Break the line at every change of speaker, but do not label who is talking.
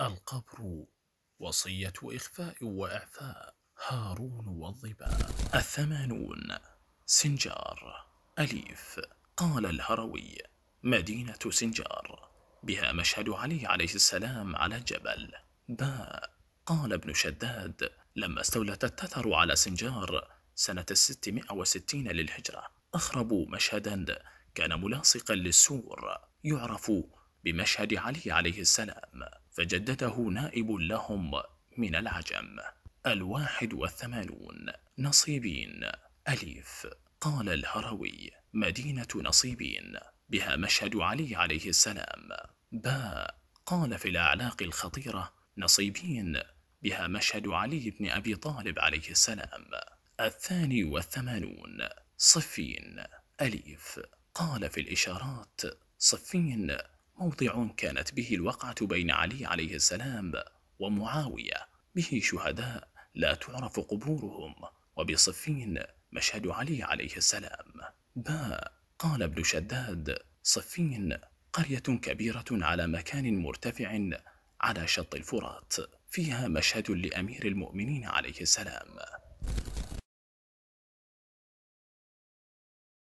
القبر وصية إخفاء وإعفاء هارون والظباء الثمانون سنجار أليف قال الهروي مدينة سنجار بها مشهد علي عليه السلام على الجبل باء قال ابن شداد لما استولت التتر على سنجار سنة 660 للهجرة أخربوا مشهدا كان ملاصقا للسور يعرف بمشهد علي عليه السلام فجدده نائب لهم من العجم الواحد والثمانون نصيبين أليف قال الهروي مدينة نصيبين بها مشهد علي عليه السلام باء قال في الأعلاق الخطيرة نصيبين بها مشهد علي بن أبي طالب عليه السلام الثاني والثمانون صفين أليف قال في الإشارات صفين موضع كانت به الوقعة بين علي عليه السلام ومعاوية به شهداء لا تعرف قبورهم وبصفين مشهد علي عليه السلام باء قال ابن شداد صفين قرية كبيرة على مكان مرتفع على شط الفرات فيها مشهد لأمير المؤمنين عليه السلام